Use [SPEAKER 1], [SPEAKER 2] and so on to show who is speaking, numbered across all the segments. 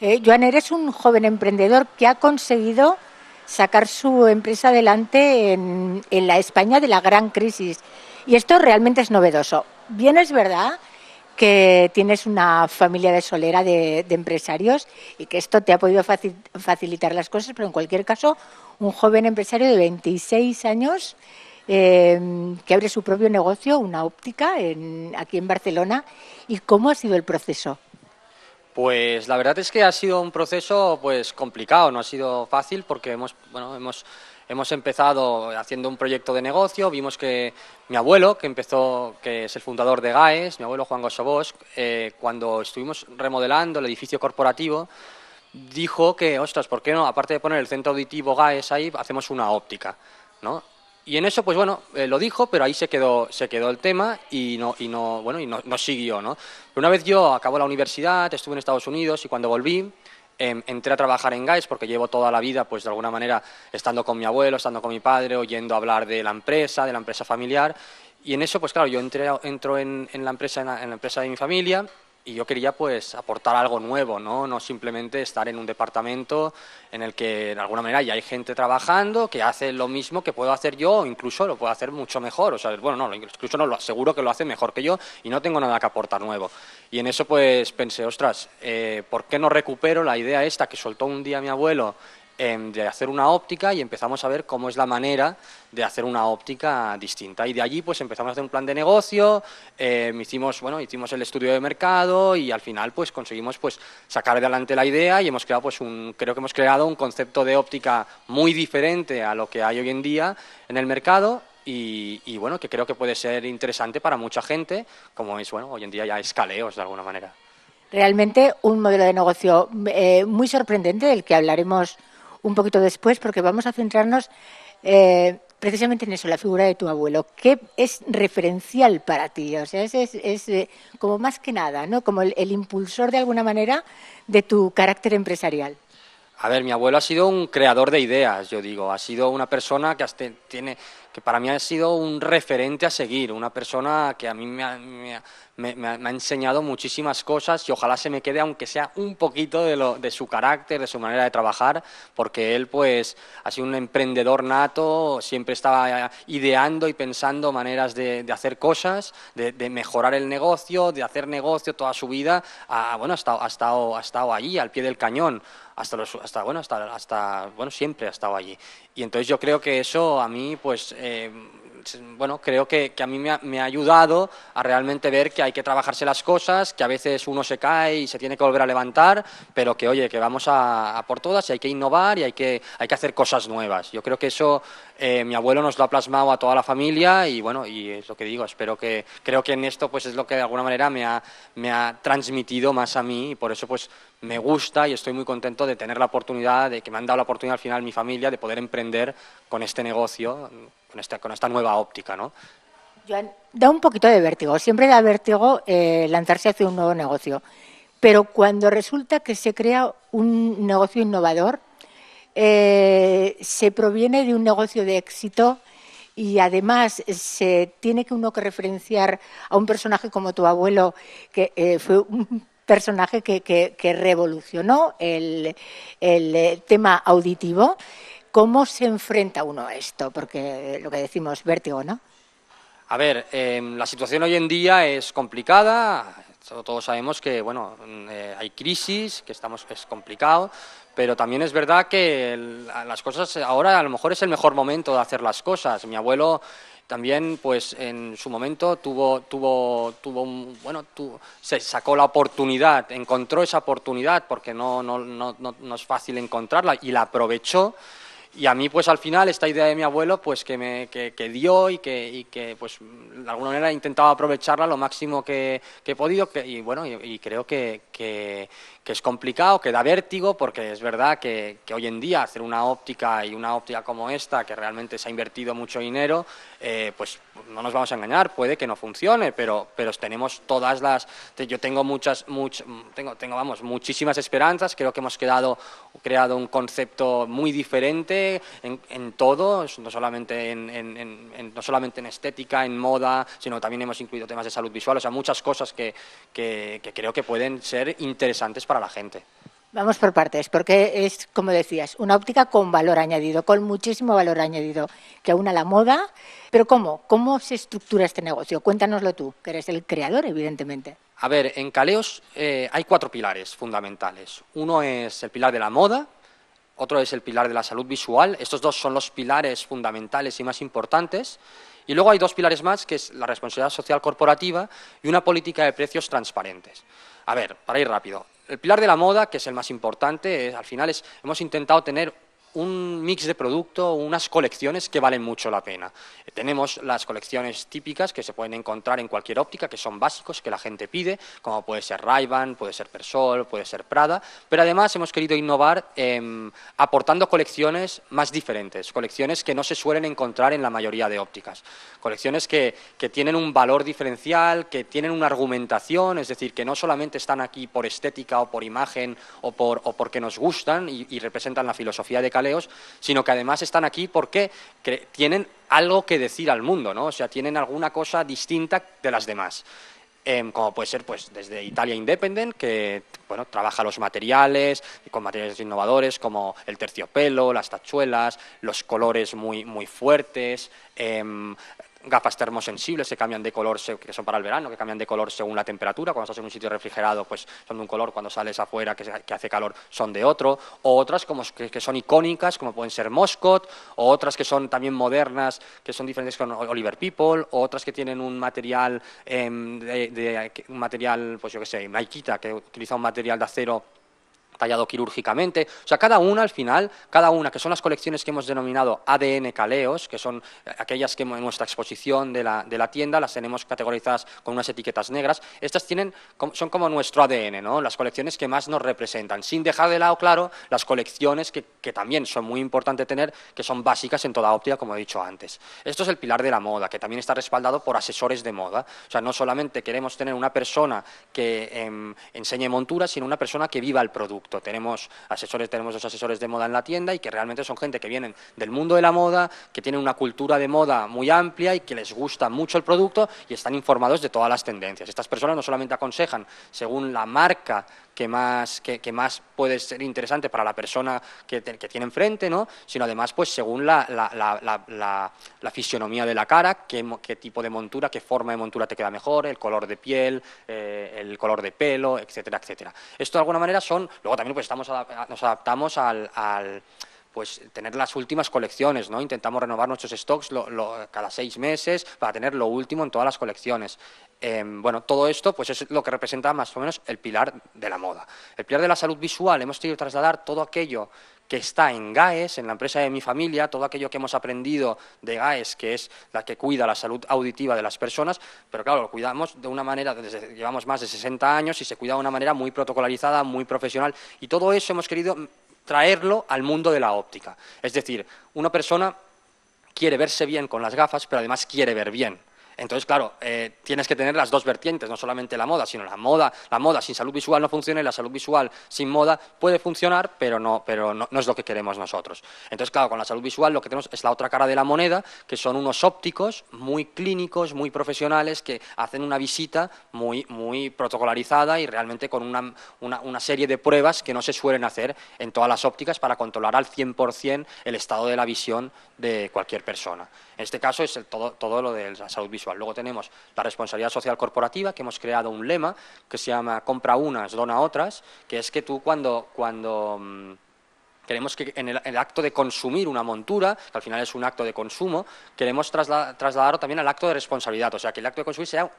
[SPEAKER 1] Eh, Joan, eres un joven emprendedor que ha conseguido sacar su empresa adelante en, la España de la gran crisis. Y esto realmente es novedoso. Bien es verdad que tienes una familia de solera de, empresarios y que esto te ha podido facilitar las cosas, pero en cualquier caso, un joven empresario de 26 años em, que abre su propio negocio, una óptica, aquí en Barcelona. ¿Y cómo ha sido el proceso?
[SPEAKER 2] Pues la verdad es que ha sido un proceso pues complicado, no ha sido fácil porque hemos, bueno, hemos, empezado haciendo un proyecto de negocio, vimos que mi abuelo, que empezó, que es el fundador de GAES, mi abuelo Juan Gosobos, eh, cuando estuvimos remodelando el edificio corporativo, dijo que, ostras, ¿por qué no? Aparte de poner el centro auditivo GAES ahí, hacemos una óptica. ¿no? Y en eso, pues bueno, eh, lo dijo, pero ahí se quedó, se quedó el tema y no, y no, bueno, y no, siguió, ¿no? Pero una vez yo acabo la universidad, estuve en Estados Unidos y cuando volví, em, entré a trabajar en GAES porque llevo toda la vida, pues de alguna manera, estando con mi abuelo, estando con mi padre, oyendo hablar de la empresa, de la empresa familiar. Y en eso, pues claro, yo entré, entro en, la empresa, en la empresa de mi familia y yo quería pues aportar algo nuevo, ¿no? No simplemente estar en un departamento en el que de alguna manera ya hay gente trabajando que hace lo mismo que puedo hacer yo, o incluso lo puedo hacer mucho mejor, o sea, bueno, no, incluso no, lo aseguro que lo hace mejor que yo y no tengo nada que aportar nuevo. Y en eso pues pensé, ostras, eh, ¿por qué no recupero la idea esta que soltó un día mi abuelo Em, de hacer una óptica y empezamos a ver cómo es la manera de hacer una óptica distinta. Y de allí pues empezamos a hacer un plan de negocio, em, hicimos, bueno, hicimos el estudio de mercado y al final pues conseguimos pues sacar adelante la idea y hemos creado pues un, creo que hemos creado un concepto de óptica muy diferente a lo que hay hoy en día en el mercado y, bueno, que creo que puede ser interesante para mucha gente, como es, bueno, hoy en día ya escaleos de alguna manera.
[SPEAKER 1] Realmente un modelo de negocio eh, muy sorprendente del que hablaremos un poquito después porque vamos a centrarnos eh, precisamente en eso, la figura de tu abuelo. ¿Qué es referencial para ti? O sea, es, eh, como más que nada, ¿no? Como el, el impulsor de alguna manera de tu carácter empresarial.
[SPEAKER 2] A ver, mi abuelo ha sido un creador de ideas, yo digo, ha sido una persona que tiene que para mí ha sido un referente a seguir, una persona que a mí me ha, enseñado muchísimas cosas y ojalá se me quede, aunque sea un poquito de, lo, de su carácter, de su manera de trabajar, porque él pues ha sido un emprendedor nato, siempre estaba eh, ideando y pensando maneras de, hacer cosas, de, mejorar el negocio, de hacer negocio toda su vida, bueno, ha estado, ha, estado, ha estado allí, al pie del cañón. Hasta, los, hasta bueno hasta hasta bueno siempre ha estado allí y entonces yo creo que eso a mí pues eh, bueno, creo que, a mí me ha, ayudado a realmente ver que hay que trabajarse las cosas, que a veces uno se cae y se tiene que volver a levantar, pero que oye, que vamos a, por todas y hay que innovar y hay que, hay que hacer cosas nuevas. Yo creo que eso eh, mi abuelo nos lo ha plasmado a toda la familia y bueno, y es lo que digo, espero que, creo que en esto pues es lo que de alguna manera me ha, me ha transmitido más a mí y por eso pues me gusta y estoy muy contento de tener la oportunidad, de que me han dado la oportunidad al final mi familia de poder emprender con este negocio con esta, nueva óptica, ¿no?
[SPEAKER 1] da un poquito de vértigo. Siempre da vértigo eh, lanzarse hacia un nuevo negocio. Pero cuando resulta que se crea un negocio innovador, eh, se proviene de un negocio de éxito y además se tiene que uno que referenciar a un personaje como tu abuelo, que eh, fue un personaje que, revolucionó el, el tema auditivo. ¿Cómo se enfrenta uno a esto? Porque eh, lo que decimos, vértigo, ¿no?
[SPEAKER 2] A ver, em, la situación hoy en día es complicada. Todos sabemos que bueno, mm, eh, hay crisis, que estamos es complicado, pero también es verdad que las cosas eh, ahora a lo mejor es el mejor momento de hacer las cosas. Mi abuelo también pues en su momento tuvo tuvo tuvo un, bueno se sacó la oportunidad encontró esa oportunidad porque no no, no, no es fácil encontrarla y la aprovechó y a mí, pues al final, esta idea de mi abuelo, pues que me que, que dio y que, y que, pues de alguna manera he intentado aprovecharla lo máximo que, he podido. y bueno, y creo que, que es complicado, que da vértigo, porque es verdad que, que, hoy en día hacer una óptica y una óptica como esta, que realmente se ha invertido mucho dinero, eh, pues no nos vamos a engañar, puede que no funcione, pero, pero tenemos todas las... Yo tengo muchas, much, tengo, tengo, vamos, muchísimas esperanzas, creo que hemos quedado, creado un concepto muy diferente en, en todo, no solamente en, no solamente en estética, en moda, sino también hemos incluido temas de salud visual, o sea, muchas cosas que, que creo que pueden ser interesantes para la gente.
[SPEAKER 1] Vamos por partes, porque es, como decías, una óptica con valor añadido, con muchísimo valor añadido, que aúna la moda. Pero ¿cómo? ¿Cómo se estructura este negocio? Cuéntanoslo tú, que eres el creador, evidentemente.
[SPEAKER 2] A ver, en Caleos eh, hay cuatro pilares fundamentales. Uno es el pilar de la moda, otro es el pilar de la salud visual. Estos dos son los pilares fundamentales y más importantes. Y luego hay dos pilares más, que es la responsabilidad social corporativa y una política de precios transparentes. A ver, para ir rápido, el pilar de la moda, que es el más importante, al final es, hemos intentado tener un mix de producto, unas colecciones que valen mucho la pena. Eh, tenemos las colecciones típicas que se pueden encontrar en cualquier óptica, que son básicos, que la gente pide, como puede ser ray puede ser Persol, puede ser Prada, pero además hemos querido innovar em, aportando colecciones más diferentes, colecciones que no se suelen encontrar en la mayoría de ópticas, colecciones que, que tienen un valor diferencial, que tienen una argumentación, es decir, que no solamente están aquí por estética o por imagen o, por, o porque nos gustan y, y representan la filosofía de cada sino que además están aquí porque tienen algo que decir al mundo, ¿no? O sea, tienen alguna cosa distinta de las demás. Em, como puede ser pues desde Italia Independent, que bueno, trabaja los materiales, con materiales innovadores como el terciopelo, las tachuelas, los colores muy, muy fuertes, em, gafas termosensibles que cambian de color, que son para el verano, que cambian de color según la temperatura. Cuando estás en un sitio refrigerado, pues son de un color. Cuando sales afuera, que, hace calor, son de otro. O otras como, que, son icónicas, como pueden ser Moscot. O otras que son también modernas, que son diferentes con Oliver People. O otras que tienen un material, em, de, un material pues yo qué sé, Maikita, que utiliza un material de acero tallado quirúrgicamente. O sea, cada una al final, cada una, que son las colecciones que hemos denominado ADN Caleos, que son eh, aquellas que en nuestra exposición de la, tienda las tenemos categorizadas con unas etiquetas negras, estas tienen, son como nuestro ADN, ¿no? las colecciones que más nos representan, sin dejar de lado, claro, las colecciones que, también son muy importantes tener, que son básicas en toda óptica, como he dicho antes. Esto es el pilar de la moda, que también está respaldado por asesores de moda. O sea, no solamente queremos tener una persona que em, enseñe monturas, sino una persona que viva el producto. Tenemos asesores, tenemos dos asesores de moda en la tienda y que realmente son gente que vienen del mundo de la moda, que tienen una cultura de moda muy amplia y que les gusta mucho el producto y están informados de todas las tendencias. Estas personas no solamente aconsejan según la marca que más, que, más puede ser interesante para la persona que, tiene enfrente, ¿no? sino además pues según la, la, la, fisionomía de la cara, qué, tipo de montura, qué forma de montura te queda mejor, el color de piel, eh, el color de pelo, etcétera, etcétera. Esto de alguna manera son, luego también pues estamos, nos adaptamos al pues tener las últimas colecciones, ¿no? Intentamos renovar nuestros stocks cada seis meses para tener lo último en todas las colecciones. Em, bueno, todo esto pues es lo que representa más o menos el pilar de la moda. El pilar de la salud visual, hemos querido trasladar todo aquello que está en GAES, en la empresa de mi familia, todo aquello que hemos aprendido de GAES, que es la que cuida la salud auditiva de las personas, pero claro, lo cuidamos de una manera, desde, llevamos más de 60 años y se cuida de una manera muy protocolarizada, muy profesional, y todo eso hemos querido traerlo al mundo de la óptica. Es decir, una persona quiere verse bien con las gafas, pero además quiere ver bien. Entonces, claro, eh, tienes que tener las dos vertientes, no solamente la moda, sino la moda. La moda sin salud visual no funciona y la salud visual sin moda puede funcionar, pero no, pero no, es lo que queremos nosotros. Entonces, claro, con la salud visual lo que tenemos es la otra cara de la moneda, que son unos ópticos muy clínicos, muy profesionales, que hacen una visita muy, muy protocolarizada y realmente con una, una, serie de pruebas que no se suelen hacer en todas las ópticas para controlar al 100% el estado de la visión de cualquier persona. En este caso es todo, todo lo de la salud visual. Luego tenemos la responsabilidad social corporativa, que hemos creado un lema que se llama compra unas, dona otras, que es que tú cuando, cuando mm, queremos que en el, acto de consumir una montura, que al final es un acto de consumo, queremos trasladar trasladarlo también al acto de responsabilidad, o sea, que el acto de consumir sea,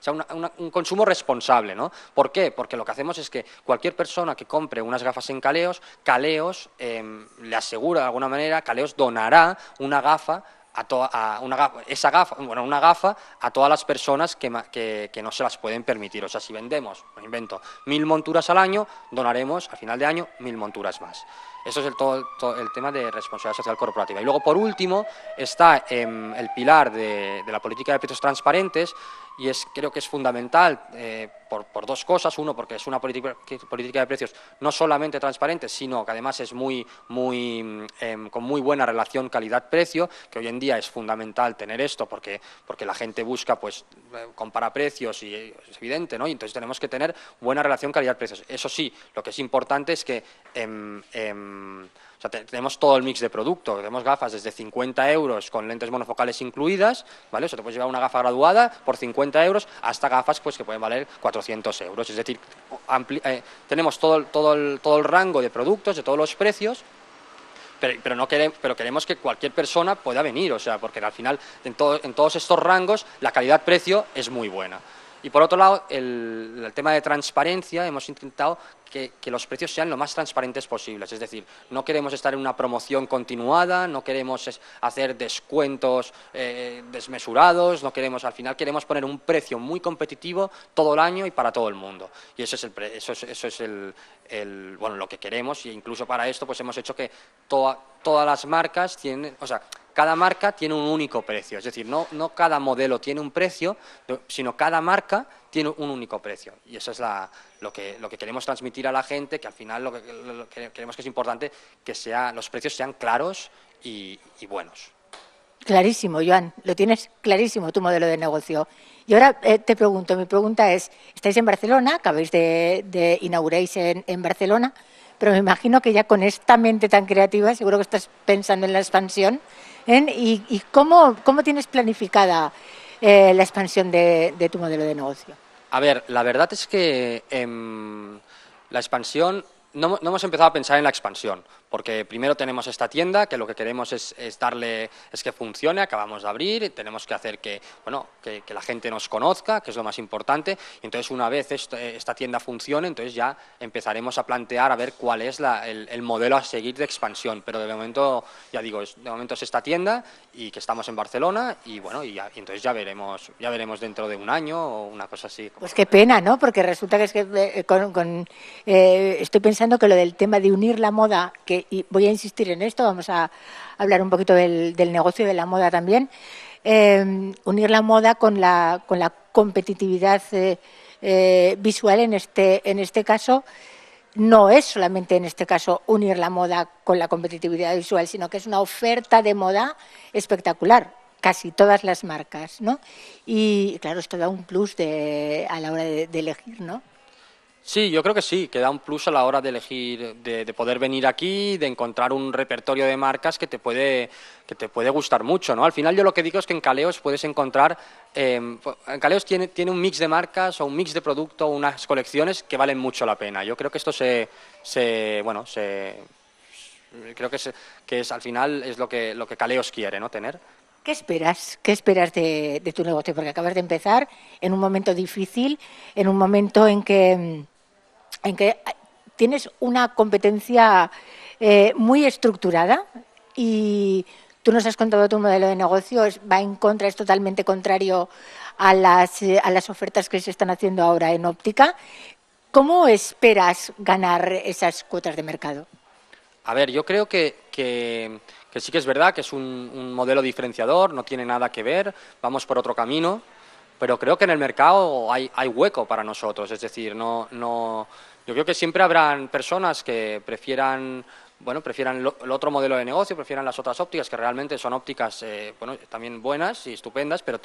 [SPEAKER 2] sea un consumo responsable, ¿no? ¿Por qué? Porque lo que hacemos es que cualquier persona que compre unas gafas en Caleos, Caleos em, le asegura de alguna manera, Caleos donará una gafa a, una gafa, esa gafa, bueno, una gafa a todas las personas que, que, no se las pueden permitir. O sea, si vendemos, un invento, mil monturas al año, donaremos al final de año mil monturas más. Eso es el, todo, el tema de responsabilidad social corporativa. Y luego, por último, está em, el pilar de, de la política de precios transparentes, y es, creo que es fundamental eh, por, por, dos cosas. Uno, porque es una política, política de precios no solamente transparente, sino que además es muy, muy, mm, em, con muy buena relación calidad-precio, que hoy en día es fundamental tener esto porque, porque la gente busca, pues, eh, compara precios y eh, es evidente, ¿no? Y entonces tenemos que tener buena relación calidad-precios. Eso sí, lo que es importante es que... Em, em, tenemos todo el mix de productos. Tenemos gafas desde 50 euros con lentes monofocales incluidas, ¿vale? O sea, te puedes llevar una gafa graduada por 50 euros hasta gafas pues, que pueden valer 400 euros. Es decir, eh, tenemos todo, todo, el, todo el rango de productos, de todos los precios, pero, no queremos, pero queremos que cualquier persona pueda venir, o sea, porque al final en, en todos estos rangos la calidad-precio es muy buena. Y por otro lado, el, tema de transparencia, hemos intentado que, los precios sean lo más transparentes posibles. Es decir, no queremos estar en una promoción continuada, no queremos hacer descuentos eh, desmesurados, no queremos, al final queremos poner un precio muy competitivo todo el año y para todo el mundo. Y eso es, el, eso es, el, bueno, lo que queremos y incluso para esto pues hemos hecho que todas las marcas tienen, o sea, cada marca tiene un único precio, es decir, no, no cada modelo tiene un precio, sino cada marca tiene un único precio. Y eso es la, lo, que, lo, que, queremos transmitir a la gente, que al final lo que, queremos que es importante que los precios sean claros y, buenos.
[SPEAKER 1] Clarísimo, Joan, lo tienes clarísimo tu modelo de negocio. Y ahora eh, te pregunto, mi pregunta es, estáis en Barcelona, acabáis de, de inauguráis en, en, Barcelona, pero me imagino que ya con esta mente tan creativa seguro que estás pensando en la expansión. ¿eh? ¿Y, cómo, cómo, tienes planificada eh, la expansión de, tu modelo de negocio?
[SPEAKER 2] A ver, la verdad es que em, la expansión, no, no hemos empezado a pensar en la expansión porque primero tenemos esta tienda que lo que queremos es, darle es que funcione acabamos de abrir tenemos que hacer que bueno que, la gente nos conozca que es lo más importante y entonces una vez eh, esta tienda funcione entonces ya empezaremos a plantear a ver cuál es el, modelo a seguir de expansión pero de momento ya digo de momento es esta tienda y que estamos en Barcelona y bueno y, entonces ya veremos ya veremos dentro de un año o una cosa así pues qué pena no
[SPEAKER 1] porque resulta que es que eh, con, eh, estoy pensando que lo del tema de unir la moda que y voy a insistir en esto, vamos a hablar un poquito del, del negocio de la moda también, eh, unir la moda con la, con la competitividad eh, eh, visual en este, en este caso. No es solamente en este caso unir la moda con la competitividad visual, sino que es una oferta de moda espectacular casi todas las marcas, ¿no? Y claro, esto da un plus a la hora de, de elegir, ¿no?
[SPEAKER 2] Sí, yo creo que sí, que da un plus a la hora de elegir, de, poder venir aquí, de encontrar un repertorio de marcas que te puede, que te puede gustar mucho, ¿no? Al final yo lo que digo es que en Caleos puedes encontrar, em, en Caleos tiene, un mix de marcas o un mix de producto, unas colecciones que valen mucho la pena. Yo creo que esto se, se bueno, se, creo que, que es, al final es lo que, lo que Caleos quiere, ¿no? Tener.
[SPEAKER 1] ¿Qué esperas? ¿Qué esperas de, de tu negocio? Porque acabas de empezar en un momento difícil, en un momento en que em, en que tienes una competencia eh, muy estructurada y tú nos has contado tu modelo de negocio, va en contra, es totalmente contrario a las, eh, a las ofertas que se están haciendo ahora en óptica. ¿Cómo esperas ganar esas cuotas de mercado?
[SPEAKER 2] A ver, yo creo que, que, sí que es verdad que es un modelo diferenciador, no tiene nada que ver, vamos por otro camino pero creo que en el mercado hay, hay hueco para nosotros. Es decir, no, no, yo creo que siempre habrán personas que prefieran bueno, prefieran el otro modelo de negocio, prefieran las otras ópticas, que realmente son ópticas eh, bueno, también buenas y estupendas, pero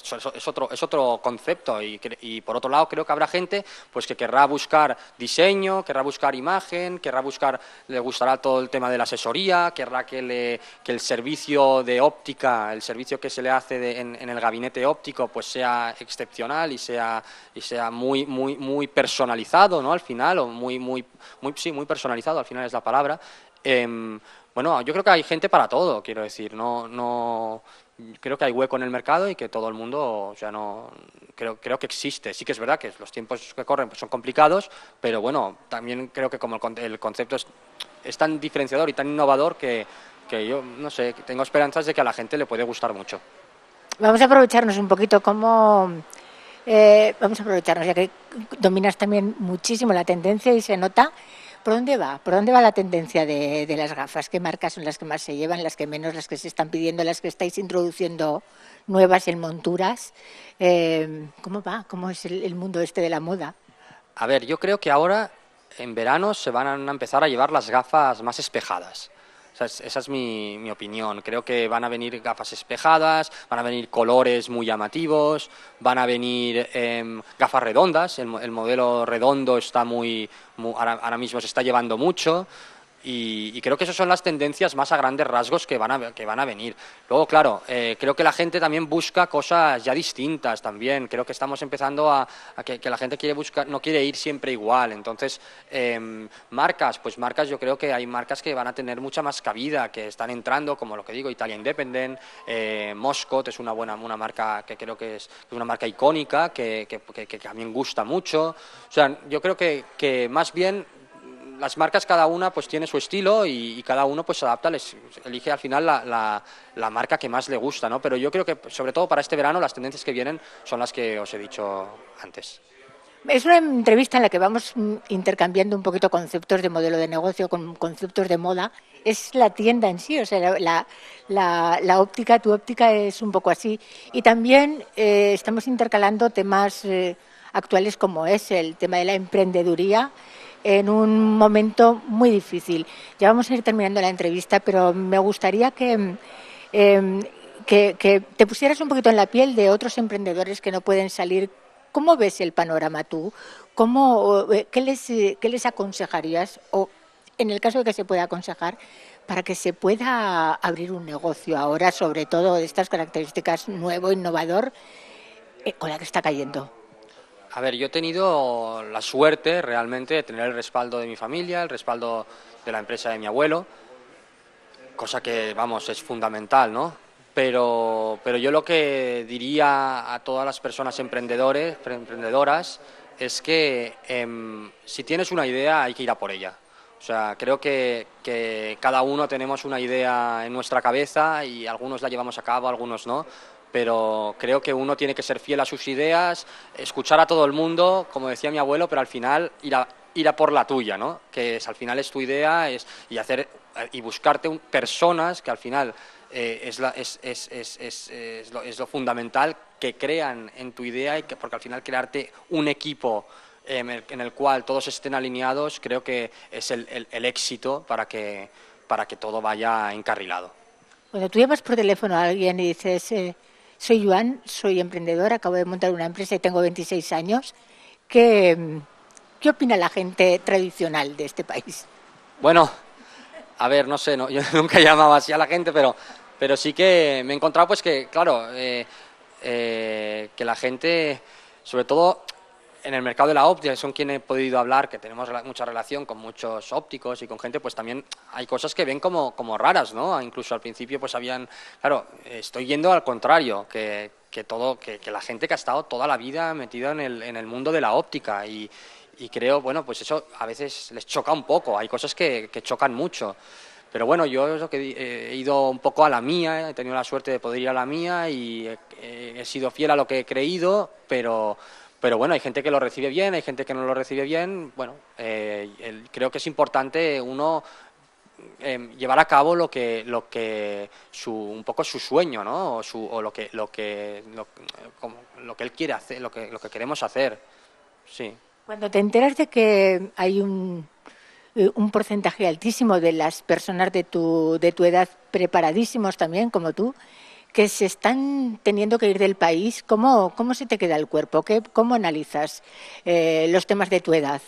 [SPEAKER 2] es otro, concepto. Y, por otro lado, creo que habrá gente pues, que querrá buscar diseño, querrá buscar imagen, querrá buscar, le gustará todo el tema de la asesoría, querrá que, le, que el servicio de óptica, el servicio que se le hace en, en, el gabinete óptico, pues sea excepcional y sea, y sea muy, muy, muy personalizado, ¿no? Al final, o muy, muy, muy, sí, muy personalizado, al final es la palabra. Em, bueno, yo creo que hay gente para todo, quiero decir, no, no, creo que hay hueco en el mercado y que todo el mundo, ya no, creo, creo que existe. Sí que es verdad que los tiempos que corren pues, son complicados, pero bueno, también creo que como el, concepto es, tan diferenciador y tan innovador que, que yo, no sé, tengo esperanzas de que a la gente le puede gustar mucho.
[SPEAKER 1] Vamos a aprovecharnos un poquito como... Eh, vamos a aprovecharnos, ya que dominas también muchísimo la tendencia y se nota ¿Por dónde va? ¿Por dónde va la tendencia de, las gafas? ¿Qué marcas son las que más se llevan, las que menos, las que se están pidiendo, las que estáis introduciendo nuevas en monturas? Eh, ¿Cómo va? ¿Cómo es el, el mundo este de la moda?
[SPEAKER 2] A ver, yo creo que ahora en verano se van a empezar a llevar las gafas más espejadas esa es mi, opinión. Creo que van a venir gafas espejadas, van a venir colores muy llamativos, van a venir em, gafas redondas. El, modelo redondo está muy, ahora mismo se está llevando mucho. Y, creo que esas son las tendencias más a grandes rasgos que van a, que van a venir. Luego, claro, eh, creo que la gente también busca cosas ya distintas también. Creo que estamos empezando a, que, la gente quiere buscar, no quiere ir siempre igual. Entonces, em, marcas, pues marcas, yo creo que hay marcas que van a tener mucha más cabida, que están entrando, como lo que digo, Italia Independent, eh, Moscot es una buena una marca que creo que es una marca icónica, que, que, que, que también gusta mucho. O sea, yo creo que, que más bien las marcas cada una pues tiene su estilo y, cada uno pues se adapta, les, elige al final la, marca que más le gusta, ¿no? Pero yo creo que sobre todo para este verano las tendencias que vienen son las que os he dicho antes.
[SPEAKER 1] Es una entrevista en la que vamos mm, intercambiando un poquito conceptos de modelo de negocio con conceptos de moda. Es la tienda en sí, o sea, la, óptica, tu óptica es un poco así. Y también eh, estamos intercalando temas eh, actuales como es el tema de la emprendeduría en un momento muy difícil. Ya vamos a ir terminando la entrevista, pero me gustaría em, que, que, te pusieras un poquito en la piel de otros emprendedores que no pueden salir. ¿Cómo ves el panorama tú? ¿Cómo, eh, eh, qué, les, aconsejarías o en el caso de que se pueda aconsejar, para que se pueda abrir un negocio ahora, sobre todo de estas características nuevo, innovador, eh, con la que está cayendo.
[SPEAKER 2] A ver, yo he tenido la suerte realmente de tener el respaldo de mi familia, el respaldo de la empresa de mi abuelo, cosa que, vamos, es fundamental, ¿no? Pero, yo lo que diría a todas las personas emprendedores, emprendedoras es que em, si tienes una idea hay que ir a por ella. O sea, creo que, que, cada uno tenemos una idea en nuestra cabeza y algunos la llevamos a cabo, algunos no, pero creo que uno tiene que ser fiel a sus ideas, escuchar a todo el mundo, como decía mi abuelo, pero al final ir a, ir a por la tuya, ¿no? Que es, al final es tu idea es, y, hacer, y buscarte personas que al final eh, es, es, lo, es, lo, fundamental que crean en tu idea, y que, porque al final crearte un equipo en, el, cual todos estén alineados creo que es el, el, éxito para que, para que todo vaya encarrilado.
[SPEAKER 1] Bueno, tú llamas por teléfono a alguien y dices... Eh, soy Joan, soy emprendedor, acabo de montar una empresa y tengo 26 años. ¿Qué, qué opina la gente tradicional de este país?
[SPEAKER 2] Bueno, a ver, no sé, no, yo nunca llamaba así a la gente, pero, pero sí que me he encontrado pues que, claro, eh, eh, que la gente, sobre todo en el mercado de la óptica, son quienes he podido hablar, que tenemos mucha relación con muchos ópticos y con gente, pues también hay cosas que ven como, como raras, ¿no? Incluso al principio pues habían, claro, estoy yendo al contrario, que, todo, que, la gente que ha estado toda la vida metida en el, en el mundo de la óptica y, creo, bueno, pues eso a veces les choca un poco, hay cosas que, chocan mucho. Pero bueno, yo lo que he ido un poco a la mía, he tenido la suerte de poder ir a la mía y he, he sido fiel a lo que he creído, pero pero bueno, hay gente que lo recibe bien, hay gente que no lo recibe bien. Bueno, eh, creo que es importante uno em, llevar a cabo lo que lo que un poco su sueño no o, lo que lo que lo, que él quiere hacer lo que lo que queremos hacer sí
[SPEAKER 1] cuando te enteras de que hay un, eh, un porcentaje altísimo de las personas de tu de tu edad preparadísimos también como tú que se están teniendo que ir del país, ¿cómo, cómo se te queda el cuerpo? ¿Qué, ¿Cómo analizas eh, los temas de tu edad?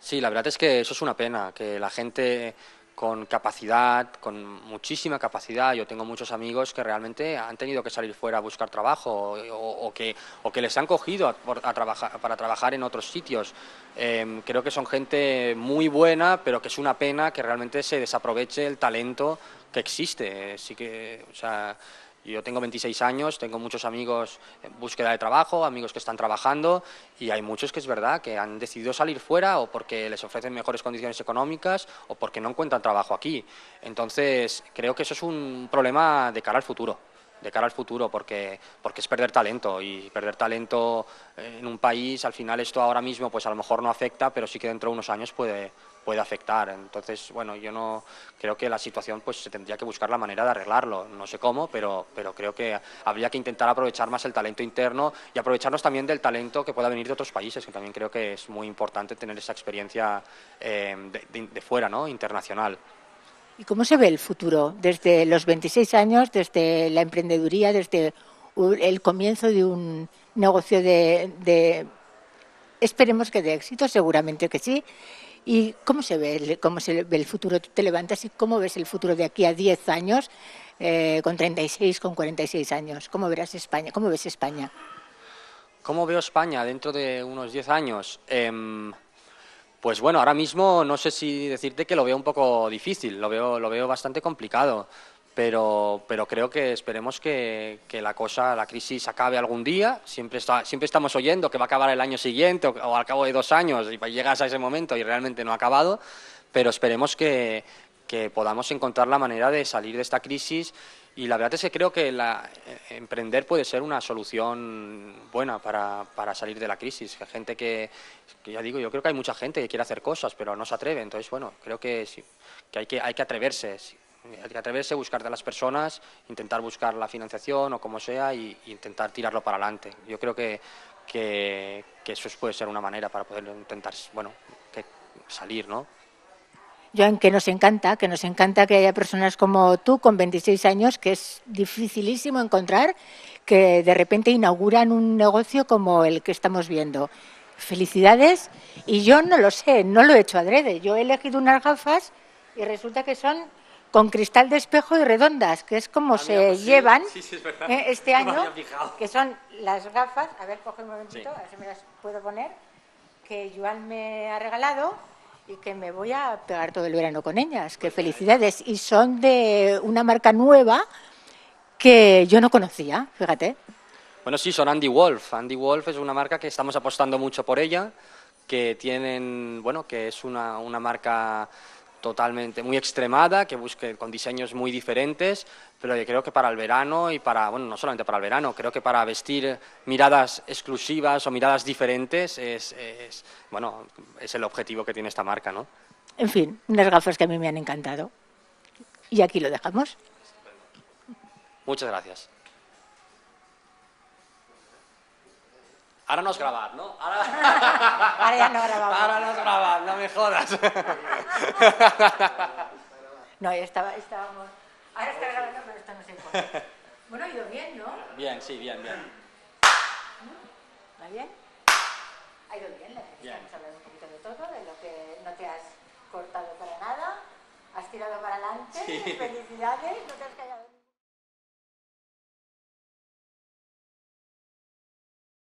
[SPEAKER 2] Sí, la verdad es que eso es una pena, que la gente con capacidad, con muchísima capacidad. Yo tengo muchos amigos que realmente han tenido que salir fuera a buscar trabajo o, que, o que les han cogido a, trabajar, para trabajar en otros sitios. Em, creo que son gente muy buena, pero que es una pena que realmente se desaproveche el talento que existe. Sí que, o sea, yo tengo 26 años, tengo muchos amigos en búsqueda de trabajo, amigos que están trabajando y hay muchos que es verdad que han decidido salir fuera o porque les ofrecen mejores condiciones económicas o porque no encuentran trabajo aquí. Entonces, creo que eso es un problema de cara al futuro de cara al futuro, porque, porque es perder talento y perder talento en un país, al final esto ahora mismo pues a lo mejor no afecta, pero sí que dentro de unos años puede, puede afectar. Entonces, bueno, yo no creo que la situación pues se tendría que buscar la manera de arreglarlo. No sé cómo, pero, pero creo que habría que intentar aprovechar más el talento interno y aprovecharnos también del talento que pueda venir de otros países, que también creo que es muy importante tener esa experiencia eh, de, fuera, ¿no? Internacional.
[SPEAKER 1] ¿Y cómo se ve el futuro? Desde los 26 años, desde la emprendeduría, desde el comienzo de un negocio de, de esperemos que de éxito, seguramente que sí, y cómo se ve el, cómo se ve el futuro. Tú te levantas y cómo ves el futuro de aquí a 10 años, eh, con 36, con 46 años. ¿Cómo verás España? ¿Cómo ves España?
[SPEAKER 2] ¿Cómo veo España dentro de unos 10 años? Em, pues bueno, ahora mismo no sé si decirte que lo veo un poco difícil, lo veo, lo veo bastante complicado pero, pero creo que esperemos que, que, la cosa, la crisis acabe algún día. Siempre, está, siempre estamos oyendo que va a acabar el año siguiente o, al cabo de dos años y pues llegas a ese momento y realmente no ha acabado, pero esperemos que, que podamos encontrar la manera de salir de esta crisis y la verdad es que creo que eh, emprender puede ser una solución buena para, para salir de la crisis. Gente que, ya digo, yo creo que hay mucha gente que quiere hacer cosas, pero no se atreve. Entonces, bueno, creo que, que, hay, que hay que atreverse. Hay eh, que atreverse, buscar de las personas, intentar buscar la financiación o como sea y, intentar tirarlo para adelante. Yo creo que, que, eso puede ser una manera para poder intentar, bueno, que salir, ¿no?
[SPEAKER 1] Joan, que nos encanta, que nos encanta que haya personas como tú con 26 años, que es dificilísimo encontrar, que de repente inauguran un negocio como el que estamos viendo. Felicidades, y yo no lo sé, no lo he hecho adrede. Yo he elegido unas gafas y resulta que son con cristal de espejo y redondas, que es como ah, se pues llevan eh, este año, que son las gafas, a ver, coge un momentito, a ver si me las puedo poner, que Joan me ha regalado y que me voy a pegar todo el verano con ellas. ¡Qué felicidades. Y son de una marca nueva que yo no conocía, fíjate.
[SPEAKER 2] Bueno, sí, son Andy Wolf. Andy Wolf es una marca que estamos apostando mucho por ella, que tienen, bueno, que es una, una marca totalmente, muy extremada, que busque con diseños muy diferentes, pero yo creo que para el verano y para, bueno, no solamente para el verano, creo que para vestir miradas exclusivas o miradas diferentes es, es bueno, es el objetivo que tiene esta marca, ¿no?
[SPEAKER 1] En fin, unas gafas que a mí me han encantado. Y aquí lo dejamos.
[SPEAKER 2] Muchas gracias. Ahora no es grabar, ¿no? Ahora, ya no grabamos. Ahora no es grabar, no me jodas. no, ya
[SPEAKER 1] estaba, estábamos... Ahora está grabando, pero esto no se importa. Bueno, ha ido bien, ¿no?
[SPEAKER 2] Bien, sí, bien, bien.
[SPEAKER 1] ¿Va bien? Ha ido bien, la gente hemos hablado un poquito de todo, de lo que no te has cortado para nada, has tirado para adelante, felicidades, no te has callado.